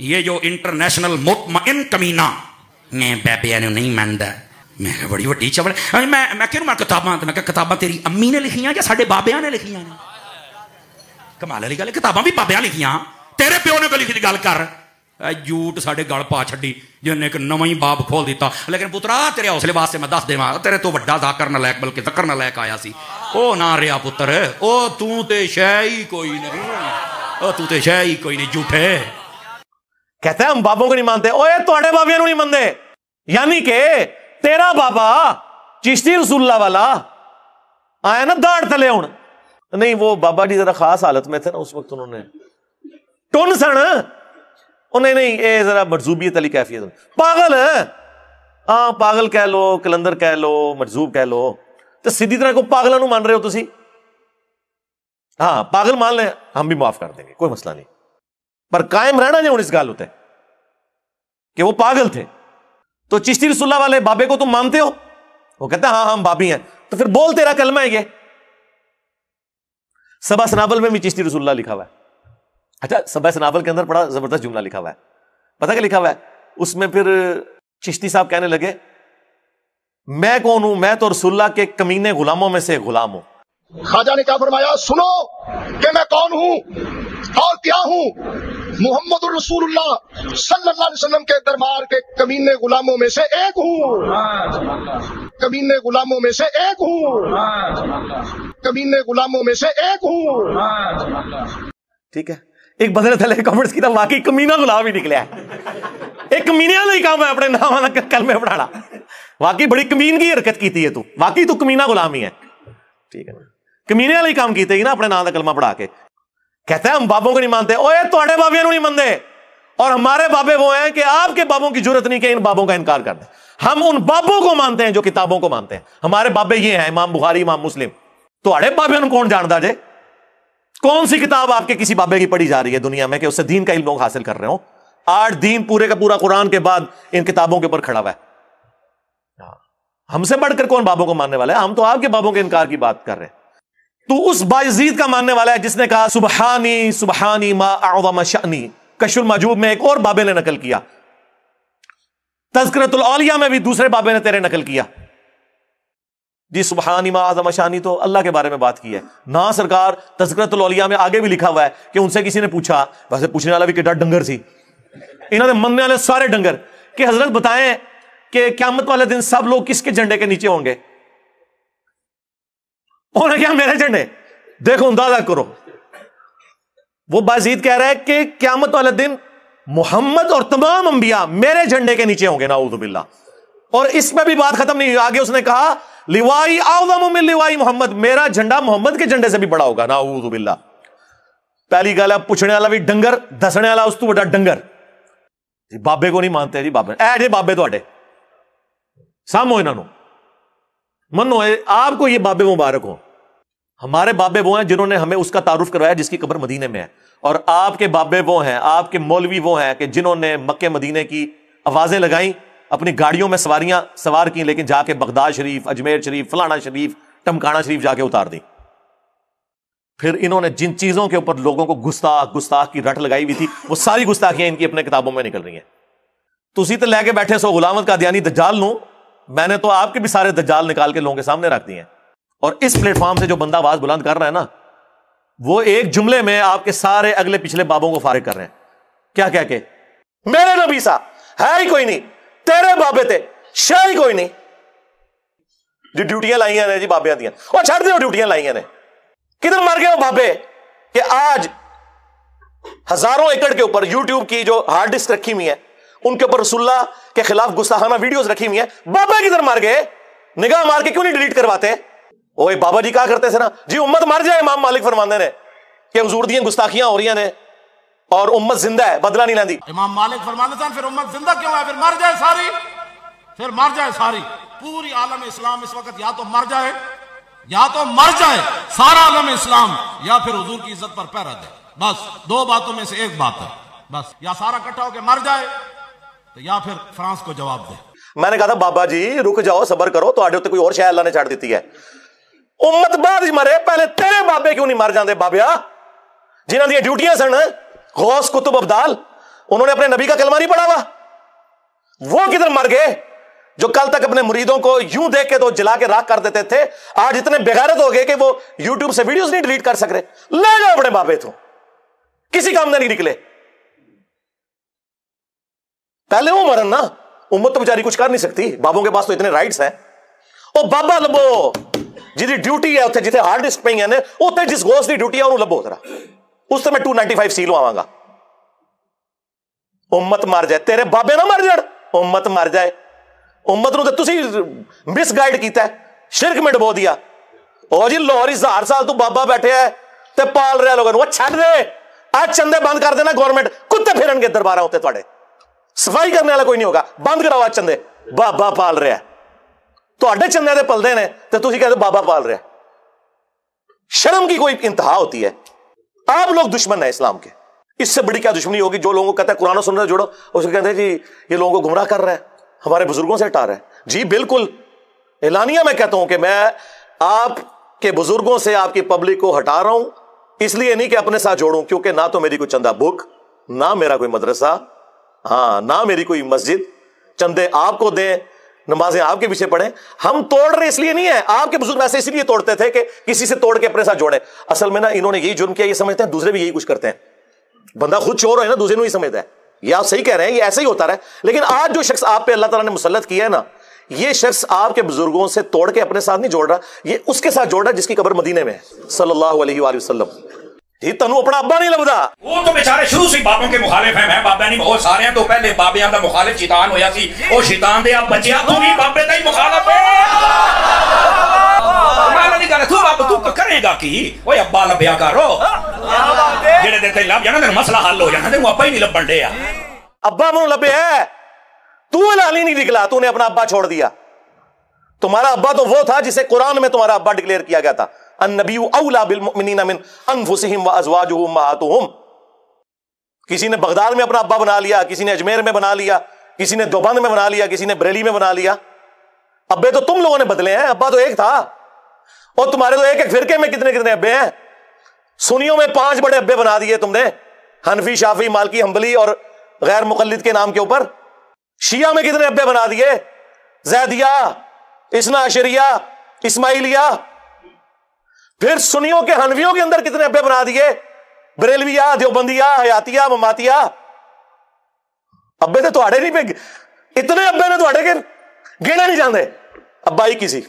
ये जो इंटरनेशनल मुतमइन कमीना ने बैबिया ने नहीं मानता मैं बड़ी वड्डी चबल मैं मैं क्यों मैं किताबां मैं किताबां तेरी अम्मी ने लिखियां या साढ़े बाबिया ने लिखियां ने कमाल वाली गल किताबां भी बाबिया लिखियां तेरे प्यो ने लिखी गल कर जूट साढ़े गल पा छी जिन्हें एक नवा ही बाब खोल दिता लेकिन पुत्रा तेरे हौसले वास्ते मैं दस देव तेरे तो व्डा जाकर नलैक बल्कि जकर नलैक आया सी ओ ना रहा पुत्र ओ तू तो शह ही कोई नहीं तू तो शह ही कोई नहीं झूठे कहता है हम बाबों को नहीं मानते ओए थोड़े बाबिया नहीं मानते यानी के तेरा बाबा चिश्ती रसुल्ला वाला आया ना दाड़ थले हूं नहीं वो बाबा जी जरा खास हालत में थे ना उस वक्त उन्होंने टुन सन नहीं नहीं ये जरा मजूबियत तली कैफियत पागल हाँ पागल कह लो कलंधर कह लो मजूब कह लो तो सीधी तरह को पागलों मान रहे हो तुम हाँ पागल मान ले हम भी माफ कर देंगे कोई मसला नहीं पर कायम रहना नहीं उन्हें इस गाल होते कि वो पागल थे तो चिश्ती रसुल्ला वाले बाबे को तुम मानते हो वो कहते हैं हाँ हम बाबी हैं तो फिर बोल तेरा कलमा है ये सबा सनावल में भी चिश्ती रसुल्ला लिखा हुआ है अच्छा सबा सनावल के अंदर बड़ा जबरदस्त जुमला लिखा हुआ है पता क्या लिखा हुआ है उसमें फिर चिश्ती साहब कहने लगे मैं कौन हूं मैं तो रसुल्ला के कमीने गुलामों में से गुलाम हूं खाजा ने क्या फरमाया सुनो कि मैं कौन हूं और क्या हूँ मोहम्मद के दरबार के कमीने गुलामों में से एक हूँ कमीने गुलामों में से एक हूँ कमीने गुलामों में से एक हूँ ठीक है एक बंदे ने थले कमेंट्स किया तो वाकई कमीना गुलाम ही निकला एक कमीनिया नहीं काम है अपने नाम वाला कल में बढ़ाड़ा वाकई बड़ी कमीन की हरकत की है तू वाकई तू कमीना गुलाम ही है ठीक है कमीने वाले काम किए ना अपने नाम का कलमा पढ़ा के कहते हैं हम बाबों को नहीं मानते ओए थोड़े बाबे नहीं मानते और हमारे बाबे वो हैं कि आपके बाबों की जरूरत नहीं कि इन बाबों का इनकार कर दे हम उन बाबों को मानते हैं जो किताबों को मानते हैं हमारे बाबे ये हैं इमाम बुखारी इमाम मुस्लिम थोड़े तो बाबे कौन जानता जे कौन सी किताब आपके किसी बाबे की पढ़ी जा रही है दुनिया में कि उससे दीन का इन लोग हासिल कर रहे हो आठ दिन पूरे का पूरा कुरान के बाद इन किताबों के ऊपर खड़ा हुआ है हाँ। हमसे बढ़कर कौन बाबों को मानने वाला है हम तो आपके बाबों के इनकार की बात कर रहे हैं तो उस बायजीद का मानने वाला है जिसने कहा सुबहानी सुबहानी माआमा शानी कशुल मजूब में एक और बाबे ने नकल किया तस्करतुल औलिया में भी दूसरे बाबे ने तेरे नकल किया जी सुबहानी मा आजम शानी तो अल्लाह के बारे में बात की है ना सरकार तस्करतलिया में आगे भी लिखा हुआ है कि उनसे किसी ने पूछा वैसे पूछने वाला भी किडा डंगर सी इन्होंने मनने वाले सारे डंगर कि हजरत बताएं कि क्यामत वाले दिन सब लोग किसके झंडे के नीचे होंगे उन्होंने क्या मेरे झंडे देखो अंदाजा करो वो बाजीद कह रहा है कि क्यामत वाले दिन मोहम्मद और तमाम अंबिया मेरे झंडे के नीचे होंगे नाउदबिल्ला और इसमें भी बात खत्म नहीं हुई आगे उसने कहा लिवाई आउदम लिवाई मोहम्मद मेरा झंडा मोहम्मद के झंडे से भी बड़ा होगा नाउदबिल्ला पहली गल है पुछने वाला भी डंगर दसने वाला उस तू बड़ा डंगर बाबे को नहीं मानते जी बाबे ऐ जे बाबे थोड़े सामो इन्हों मन होए आपको ये बाबे मुबारक हो हमारे बाबे वो हैं जिन्होंने हमें उसका तारुफ करवाया जिसकी कब्र मदीने में है और आपके बाबे वो हैं आपके मौलवी वो हैं कि जिन्होंने मक्के मदीने की आवाजें लगाई अपनी गाड़ियों में सवारियां सवार की लेकिन जाके बगदाद शरीफ अजमेर शरीफ फलाना शरीफ टमकाना शरीफ जाके उतार दी फिर इन्होंने जिन चीजों के ऊपर लोगों को गुस्ताख गुस्ताख की रट लगाई हुई थी वो सारी गुस्ताखियां इनकी अपने किताबों में निकल रही हैं तुसी तो लेके बैठे सो गुलामत का दयानी दज्जाल नू मैंने तो आपके भी सारे दज्जाल निकाल के लोगों के सामने रख दिए और इस प्लेटफॉर्म से जो बंदा आवाज बुलंद कर रहा है ना वो एक जुमले में आपके सारे अगले पिछले बाबों को फारिग कर रहे हैं क्या कह के मेरे नबी सा है ही कोई नहीं तेरे बाबे थे शाह ही कोई नहीं जो ड्यूटियां लाई ने जी बाबिया दिया और छड़ दो ड्यूटियां लाई ने किधर मर गए बाबे कि आज हजारों एकड़ के ऊपर यूट्यूब की जो हार्ड डिस्क रखी हुई है उनके ऊपर रसुल्ला के खिलाफ गुस्साहाना वीडियोस रखी हुई है बाबा की मार गए निगाह मार के क्यों नहीं डिलीट करवाते ओए बाबा जी क्या करते थे ना जी उम्मत मर जाए इमाम मालिक फरमाते ने कि हजूर दी गुस्ताखियां हो रही ने और उम्मत जिंदा है बदला नहीं लाती इमाम मालिक फरमाते सन फिर उम्मत जिंदा क्यों है फिर मर जाए सारी फिर मर जाए सारी पूरी आलम इस्लाम इस वक्त या तो मर जाए या तो मर जाए सारा आलम इस्लाम या फिर हजूर की इज्जत पर पैरा दे बस दो बातों में से एक बात है बस या सारा इकट्ठा होकर मर जाए तो या फिर फ्रांस को जवाब दे मैंने कहा था बाबा जी रुक जाओ सबर करो तो आड़े कोई और शायद अल्लाह ने छाड़ दी है उम्मत बाद मरे पहले तेरे बाबे क्यों नहीं मर जाते बाबिया जिन्हों दिया ड्यूटियां सन गौस कुतुब अब्दाल उन्होंने अपने नबी का कलमा नहीं पढ़ा हुआ वो किधर मर गए जो कल तक अपने मुरीदों को यूं देख के तो जला के राख कर देते थे आज इतने बेगैरत हो गए कि वो YouTube से वीडियोस नहीं डिलीट कर सक रहे ले जाओ अपने बाबे तो किसी काम में नहीं निकले पहले वो मरन ना उम्मत तो बेचारी कुछ कर नहीं सकती बाबों के पास तो इतने राइट्स हैं ਉਹ ਬਾਬਾ ਲੱਭੋ ਜਿਹਦੀ ਡਿਊਟੀ ਹੈ ਉੱਥੇ ਜਿੱਥੇ ਹਾਰਡੈਸਟ ਪਈ ਨੇ ਉੱਥੇ ਜਿਸ ਗੋਸ ਦੀ ਡਿਊਟੀ ਹੈ ਉਹਨੂੰ ਲੱਭੋ ਜ਼ਰਾ ਉਸ ਤੇ ਮੈਂ 295 ਸੀ ਲਵਾਵਾਂਗਾ ਉਮਤ ਮਰ ਜਾਏ ਤੇਰੇ ਬਾਬੇ ਨਾ ਮਰ ਜਾਣ ਉਮਤ ਮਰ ਜਾਏ ਉਮਤ ਨੂੰ ਤੇ ਤੁਸੀਂ ਮਿਸਗਾਈਡ ਕੀਤਾ ਸ਼ਿਰਕ ਮਿਟ ਬੋ ਦਿਆ ਉਹ ਜੀ ਲਾਹੌਰ ਹਜ਼ਾਰ ਸਾਲ ਤੋਂ ਬਾਬਾ ਬੈਠਿਆ ਤੇ ਪਾਲ ਰਿਹਾ ਲੋਕਾਂ ਨੂੰ ਛੱਡ ਦੇ ਆ ਚੰਦੇ ਬੰਦ ਕਰ ਦੇਣਾ ਗਵਰਨਮੈਂਟ ਕੁੱਤੇ ਫਿਰਨਗੇ ਦਰਬਾਰਾਂ ਉੱਤੇ ਤੁਹਾਡੇ ਸਫਾਈ ਕਰਨ ਵਾਲਾ ਕੋਈ ਨਹੀਂ ਹੋਗਾ ਬੰਦ ਕਰਾਓ ਚੰਦੇ ਬਾਬਾ ਪਾਲ ਰਿਹਾ ਤੁਹਾਡੇ चंदे ਦੇ ਪਲਦੇ ਨੇ ਤੇ ਤੁਸੀਂ ਕਹਿੰਦੇ ਬਾਬਾ ਪਾਲ ਰਿਹਾ शर्म की कोई इंतहा होती है आप लोग दुश्मन है इस्लाम के इससे बड़ी क्या दुश्मनी होगी जो लोगों को कहते हैं कुरान सुनने जुड़ो जोड़ो उसको कहते हैं जी ये लोगों को गुमराह कर रहे हैं हमारे बुजुर्गों से हटा रहे हैं जी बिल्कुल एलानिया मैं कहता हूं कि मैं आपके बुजुर्गों से आपकी पब्लिक को हटा रहा हूं इसलिए नहीं कि अपने साथ जोड़ू क्योंकि ना तो मेरी कोई चंदा बुक ना मेरा कोई मदरसा हाँ ना मेरी कोई मस्जिद चंदे आपको दें नमाजें आपके पीछे पढ़े हम तोड़ रहे इसलिए नहीं है आपके बुजुर्ग ऐसे इसलिए तोड़ते थे कि किसी से तोड़ के अपने साथ जोड़े असल में ना इन्होंने यही जुर्म किया ये समझते हैं दूसरे भी यही कुछ करते हैं बंदा खुद चोर है ना दूसरे नहीं समझता है ये आप सही कह रहे हैं ये ऐसे ही होता रहा है लेकिन आज जो शख्स आप पे अल्लाह तला ने मुसलत किया है ना ये शख्स आपके बुजुर्गों से तोड़ के अपने साथ नहीं जोड़ रहा ये उसके साथ जोड़ रहा है जिसकी कबर मदीने में है सल्लल्लाहु अलैहि तो तो तू लाली नहीं निकला तूने अपना अब्बा छोड़ दिया तुम्हारा अब्बा तो वो था जिसे कुरान में तुम्हारा अब्बा डिक्लेयर किया गया था नबी अवला बिलमिन अनफुसम व अजवाज मातुम किसी ने बगदाद में अपना अब्बा बना लिया किसी ने अजमेर में बना लिया किसी ने दोबंद में बना लिया किसी ने बरेली में बना लिया अब्बे तो तुम लोगों ने बदले हैं अब्बा तो एक था और तुम्हारे तो एक एक फिरके में कितने कितने अब्बे हैं सुनियों में पांच बड़े अब्बे बना दिए तुमने हनफी शाफी मालकी हम्बली और गैर मुकलद के नाम के ऊपर शिया में कितने अब्बे बना दिए जैदिया इसना अशरिया इस्माइलिया फिर सुनियों के हनवियों के अंदर कितने अब्बे बना दिए बरेलविया देवबंदिया हयातिया ममातिया अब्बे तो थोड़े नहीं पे इतने अब्बे ने थोड़े के गिने नहीं जाते अब्बा ही किसी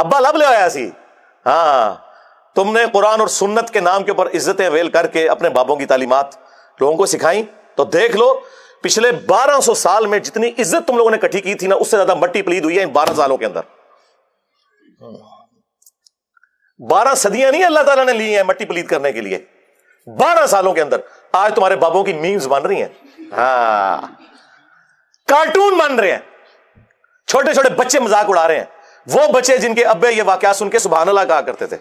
अब्बा लब ले आया सी हाँ तुमने कुरान और सुन्नत के नाम के ऊपर इज्जतें वेल करके अपने बाबों की तालीमत लोगों को सिखाई तो देख लो पिछले 1200 साल में जितनी इज्जत तुम लोगों ने कटी की थी ना उससे ज्यादा मट्टी पलीद हुई है इन 12 सालों के अंदर बारह सदियां नहीं अल्लाह ताला ने ली है मट्टी पलीत करने के लिए बारह सालों के अंदर आज तुम्हारे बाबों की मीम्स बन रही हैं हाँ कार्टून बन रहे हैं छोटे छोटे बच्चे मजाक उड़ा रहे हैं वो बच्चे जिनके अब्बे ये वाकया सुन के सुबहानला कहा करते थे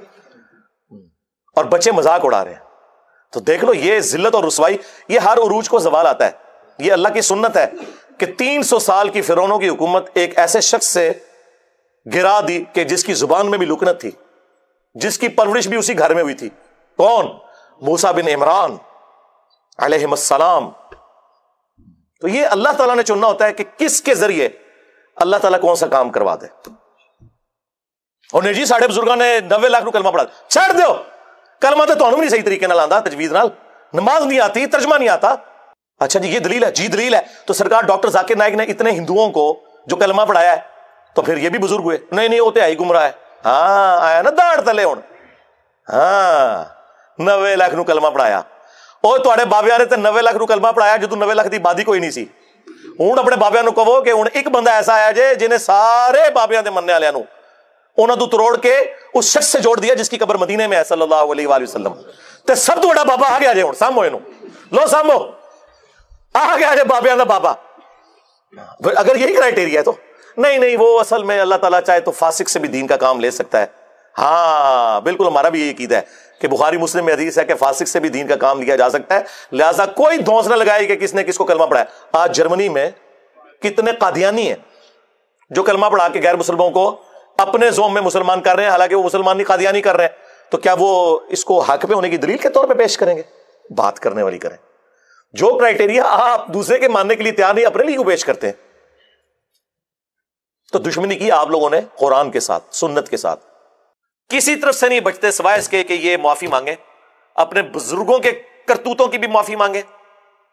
और बच्चे मजाक उड़ा रहे हैं तो देख लो ये जिल्लत और रसवाई ये हर उरूज को जवाल आता है ये अल्लाह की सुन्नत है कि 300 साल की फिरौनों की हुकूमत एक ऐसे शख्स से गिरा दी कि जिसकी जुबान में भी लुकनत थी जिसकी परवरिश भी उसी घर में हुई थी कौन मूसा बिन इमरान अलहमसलाम तो ये अल्लाह ताला ने चुनना होता है कि किसके जरिए अल्लाह ताला कौन सा काम करवा दे और निजी साढ़े बुजुर्गों ने नब्बे लाख कलमा पढ़ा छड़ दो कलमा तो भी नहीं सही तरीके आता तजवीज न नमाज नहीं आती तर्जमा नहीं आता अच्छा जी ये दलील है जी दलील है तो सरकार डॉक्टर जाकिर नायक ने इतने हिंदुओं को जो कलमा पढ़ाया है तो फिर ये भी बुजुर्ग हुए नहीं नहीं वो तो है ही है ਹਾਂ ਆਇਆ ਨਾ ਦਾੜ ਤਲੇ ਹੁਣ ਹਾਂ 90 ਲੱਖ ਨੂੰ ਕਲਮਾ ਪੜਾਇਆ ਉਹ ਤੁਹਾਡੇ ਬਾਬਿਆਂ ਨੇ ਤੇ 90 ਲੱਖ ਨੂੰ ਕਲਮਾ ਪੜਾਇਆ ਜਦੋਂ 90 ਲੱਖ ਦੀ ਬਾਦੀ ਕੋਈ ਨਹੀਂ ਸੀ ਹੁਣ ਆਪਣੇ ਬਾਬਿਆਂ ਨੂੰ ਕਹੋ ਕਿ ਹੁਣ ਇੱਕ ਬੰਦਾ ਐਸਾ ਆਇਆ ਜੇ ਜਿਹਨੇ ਸਾਰੇ ਬਾਬਿਆਂ ਦੇ ਮੰਨਣ ਵਾਲਿਆਂ ਨੂੰ ਉਹਨਾਂ ਨੂੰ ਤਰੋੜ ਕੇ ਉਸ ਸ਼ਖਸ ਸੇ ਜੋੜ ਦਿਆ ਜਿਸ ਦੀ ਕਬਰ ਮਦੀਨੇ ਮੇਂ ਹੈ ਸੱਲੱਲਾਹੁ ਅਲੈਹਿ ਵਸੱਲਮ ਤੇ ਸਭ ਤੋਂ ਵੱਡਾ ਬਾਬਾ ਆ ਗਿਆ ਜੇ ਹੁਣ ਸਾਹਮਣੇ ਨੂੰ ਲੋ ਸਾਹਮੋ ਆ ਗਿਆ ਜੇ ਬਾਬਿਆਂ ਦਾ ਬਾਬਾ ਅਗਰ ਯਹੀ ਕ੍ਰਾਈਟੇਰੀਆ ਹੈ ਤਾਂ नहीं नहीं वो असल में अल्लाह ताला चाहे तो फासिक से भी दीन का काम ले सकता है हाँ बिल्कुल हमारा भी ये कीदा है कि बुखारी मुस्लिम में हदीस है कि फासिक से भी दीन का काम लिया जा सकता है लिहाजा कोई धौस ना लगाई कि किसने किसको कलमा पढ़ाया आज जर्मनी में कितने कादियानी है जो कलमा पढ़ा के गैर मुसलमों को अपने जोम में मुसलमान कर रहे हैं हालांकि वो मुसलमान नहीं कादियानी कर रहे हैं तो क्या वो इसको हक पे होने की दलील के तौर पर पेश करेंगे बात करने वाली करें जो क्राइटेरिया आप दूसरे के मानने के लिए तैयार नहीं अपने लिए पेश करते हैं तो दुश्मनी की आप लोगों ने कुरान के साथ सुन्नत के साथ किसी तरफ से नहीं बचते सिवाय इसके कि ये माफी मांगे अपने बुजुर्गों के करतूतों की भी माफी मांगे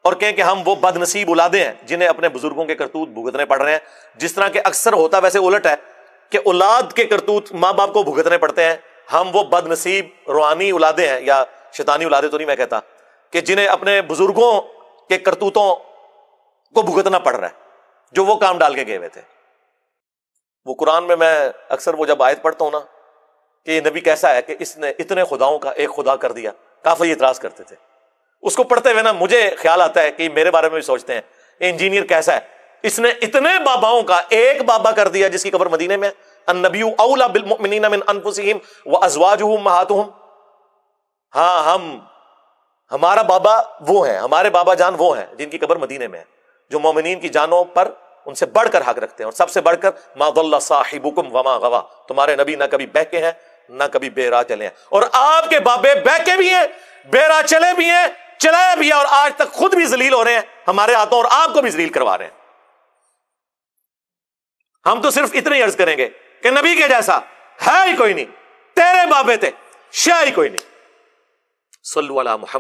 और कहें कि हम वो बदनसीब उलादे हैं जिन्हें अपने बुजुर्गों के करतूत भुगतने पड़ रहे हैं जिस तरह के अक्सर होता वैसे उलट है कि औलाद के करतूत माँ बाप को भुगतने पड़ते हैं हम वो बदनसीब रूहानी उलादे हैं या शैतानी उलादे तो नहीं मैं कहता कि जिन्हें अपने बुजुर्गों के करतूतों को भुगतना पड़ रहा है जो वो काम डाल के गए हुए थे वो कुरान में मैं अक्सर वो जब आयत पढ़ता हूँ ना कि ये नबी कैसा है कि इसने इतने खुदाओं का एक खुदा कर दिया काफी इतराज करते थे उसको पढ़ते हुए ना मुझे ख्याल आता है कि मेरे बारे में भी सोचते हैं इंजीनियर कैसा है इसने इतने बाबाओं का एक बाबा कर दिया जिसकी कबर मदीने में हाँ हम हमारा बाबा वो है हमारे बाबा जान वो है जिनकी कबर मदीने में है जो मोमिन की जानों पर उनसे बढ़कर हक रखते हैं और सबसे बढ़कर मादल्ला साहिबुकुम वमा गवा तुम्हारे नबी ना कभी बहके हैं ना कभी बेरा चले हैं और आपके बाबे बहके भी हैं बेरा चले भी हैं चलाया भी है और आज तक खुद भी जलील हो रहे हैं हमारे हाथों और आपको भी जलील करवा रहे हैं हम तो सिर्फ इतने अर्ज करेंगे कि नबी के जैसा है ही कोई नहीं तेरे बाबे थे शाह कोई नहीं सल्लु अला